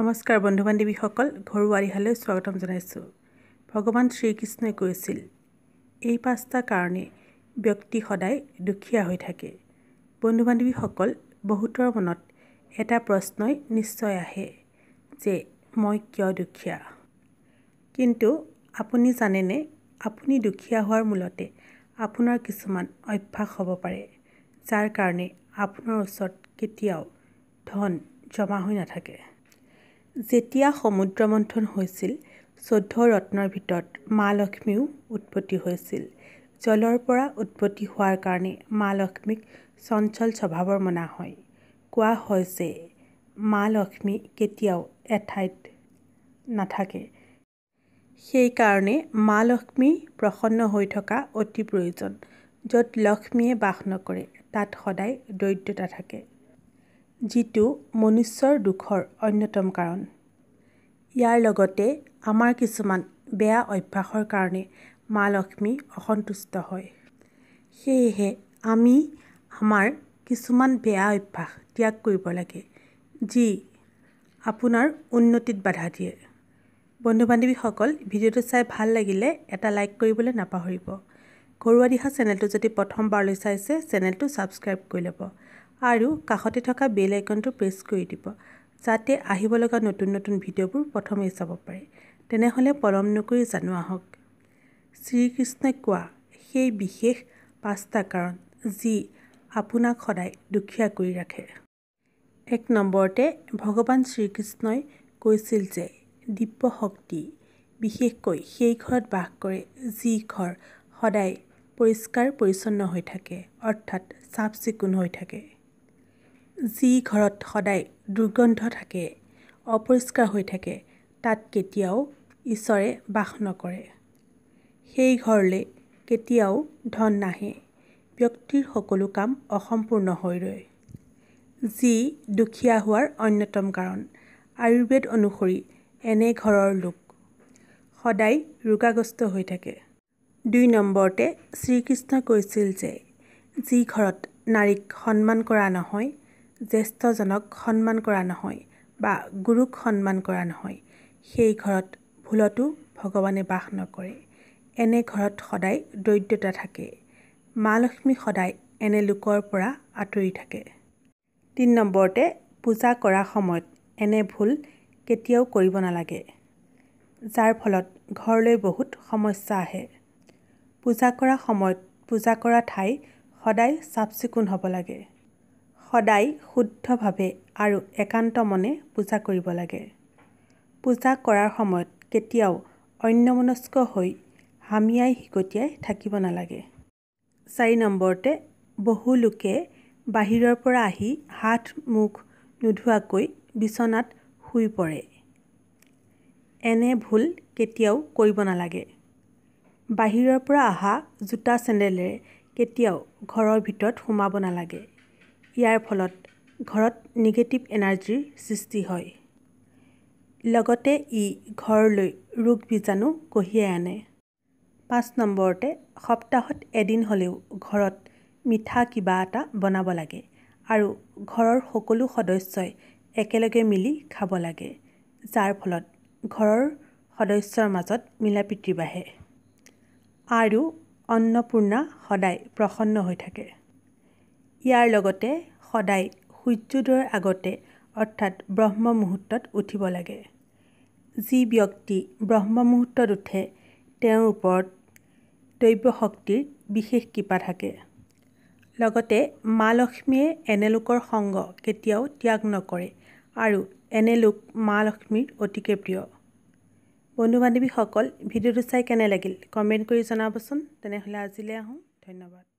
নমস্কাৰ বন্ধু বান্ধৱীসকল ঘৰুৱা ৰিহালৈ স্বাগতম জনাইছোঁ ভগৱান শ্ৰীকৃষ্ণই কৈছিল এই পাঁচটা কাৰণে ব্যক্তি সদায় দুখীয়া হৈ থাকে বন্ধু বান্ধৱীসকল বহুতৰ মনত এটা প্ৰশ্নই নিশ্চয় আহে যে মই কিয় দুখীয়া কিন্তু আপুনি জানেনে আপুনি দুখীয়া হোৱাৰ মূলতে আপোনাৰ কিছুমান অভ্যাস হ'ব পাৰে যাৰ কাৰণে আপোনাৰ ওচৰত কেতিয়াও ধন জমা হৈ নাথাকে যেতিয়া সমুদ্ৰ মন্থন হৈছিল চৈধ্য ৰত্নৰ ভিতৰত মা লক্ষ্মীও উৎপত্তি হৈছিল জলৰ পৰা উৎপত্তি হোৱাৰ কাৰণে মা লক্ষ্মীক চঞ্চল স্বভাৱৰ মনা হয় কোৱা হয় যে মা লক্ষ্মী কেতিয়াও এঠাইত নাথাকে সেইকাৰণে মা লক্ষ্মী প্ৰসন্ন হৈ থকা অতি প্ৰয়োজন য'ত লক্ষ্মীয়ে বাস নকৰে তাত সদায় দৰিদ্ৰতা থাকে যিটো মনুষ্যৰ দুখৰ অন্যতম কাৰণ ইয়াৰ লগতে আমাৰ কিছুমান বেয়া অভ্যাসৰ কাৰণে মা লক্ষ্মী অসন্তুষ্ট হয় সেয়েহে আমি আমাৰ কিছুমান বেয়া অভ্যাস ত্যাগ কৰিব লাগে যি আপোনাৰ উন্নতিত বাধা দিয়ে বন্ধু বান্ধৱীসকল ভিডিঅ'টো চাই ভাল লাগিলে এটা লাইক কৰিবলৈ নাপাহৰিব ঘৰুৱা দিশা চেনেলটো যদি প্ৰথমবাৰলৈ চাইছে চেনেলটো ছাবস্ক্ৰাইব কৰি ল'ব আৰু কাষতে থকা বেল আইকনটো প্ৰেছ কৰি দিব যাতে আহিব লগা নতুন নতুন ভিডিঅ'বোৰ প্ৰথমেই চাব পাৰে তেনেহ'লে পলম নকৰি জানো আহক শ্ৰীকৃষ্ণই কোৱা সেই বিশেষ পাঁচটা কাৰণ যি আপোনাক সদায় দুখীয়া কৰি ৰাখে এক নম্বৰতে ভগৱান শ্ৰীকৃষ্ণই কৈছিল যে দিব্য শক্তি বিশেষকৈ সেই ঘৰত বাস কৰে যি ঘৰ সদায় পৰিষ্কাৰ পৰিচ্ছন্ন হৈ থাকে অৰ্থাৎ চাফ চিকুণ হৈ থাকে যি ঘৰত সদায় দুৰ্গন্ধ থাকে অপৰিষ্কাৰ হৈ থাকে তাত কেতিয়াও ঈশ্বৰে বাস নকৰে সেই ঘৰলৈ কেতিয়াও ধন নাহে ব্যক্তিৰ সকলো কাম অসম্পূৰ্ণ হৈ ৰয় যি দুখীয়া হোৱাৰ অন্যতম কাৰণ আয়ুৰ্বেদ অনুসৰি এনে ঘৰৰ লোক সদায় ৰোগাগ্ৰস্ত হৈ থাকে দুই নম্বৰতে শ্ৰীকৃষ্ণ কৈছিল যে যি ঘৰত নাৰীক সন্মান কৰা নহয় জ্যেষ্ঠজনক সন্মান কৰা নহয় বা গুৰুক সন্মান কৰা নহয় সেই ঘৰত ভুলতো ভগৱানে বাস নকৰে এনে ঘৰত সদায় দৰিদ্ৰতা থাকে মা লক্ষ্মী সদায় এনে লোকৰ পৰা আঁতৰি থাকে তিনি নম্বৰতে পূজা কৰা সময়ত এনে ভুল কেতিয়াও কৰিব নালাগে যাৰ ফলত ঘৰলৈ বহুত সমস্যা আহে পূজা কৰা সময়ত পূজা কৰা ঠাই সদায় চাফ চিকুণ হ'ব লাগে সদায় শুদ্ধভাৱে আৰু একান্ত মনে পূজা কৰিব লাগে পূজা কৰাৰ সময়ত কেতিয়াও অন্যমনস্ক হৈ হামিয়াই শিকটিয়াই থাকিব নালাগে চাৰি নম্বৰতে বহু লোকে বাহিৰৰ পৰা আহি হাত মুখ নোধোৱাকৈ বিচনাত শুই পৰে এনে ভুল কেতিয়াও কৰিব নালাগে বাহিৰৰ পৰা অহা জোতা চেণ্ডেলেৰে কেতিয়াও ঘৰৰ ভিতৰত সোমাব নালাগে ইয়াৰ ফলত ঘৰত নিগেটিভ এনাৰ্জিৰ সৃষ্টি হয় লগতে ই ঘৰলৈ ৰোগ বীজাণু কঢ়িয়াই আনে পাঁচ নম্বৰতে সপ্তাহত এদিন হ'লেও ঘৰত মিঠা কিবা এটা বনাব লাগে আৰু ঘৰৰ সকলো সদস্যই একেলগে মিলি খাব লাগে যাৰ ফলত ঘৰৰ সদস্যৰ মাজত মিলা প্ৰীতি বাঢ়ে আৰু অন্নপূৰ্ণা সদায় প্ৰসন্ন হৈ থাকে ইয়াৰ লগতে সদায় সূৰ্যোদয়ৰ আগতে অৰ্থাৎ ব্ৰহ্ম মুহূৰ্তত উঠিব লাগে যি ব্যক্তি ব্ৰহ্ম মুহূৰ্তত উঠে তেওঁৰ ওপৰত দ্ৰব্য শক্তিৰ বিশেষ কৃপা থাকে লগতে মা লক্ষ্মীয়ে এনেলোকৰ সংগ কেতিয়াও ত্যাগ নকৰে আৰু এনেলোক মা লক্ষ্মীৰ অতিকে প্ৰিয় বন্ধু বান্ধৱীসকল ভিডিঅ'টো চাই কেনে লাগিল কমেণ্ট কৰি জনাবচোন তেনেহ'লে আজিলৈ আহোঁ ধন্যবাদ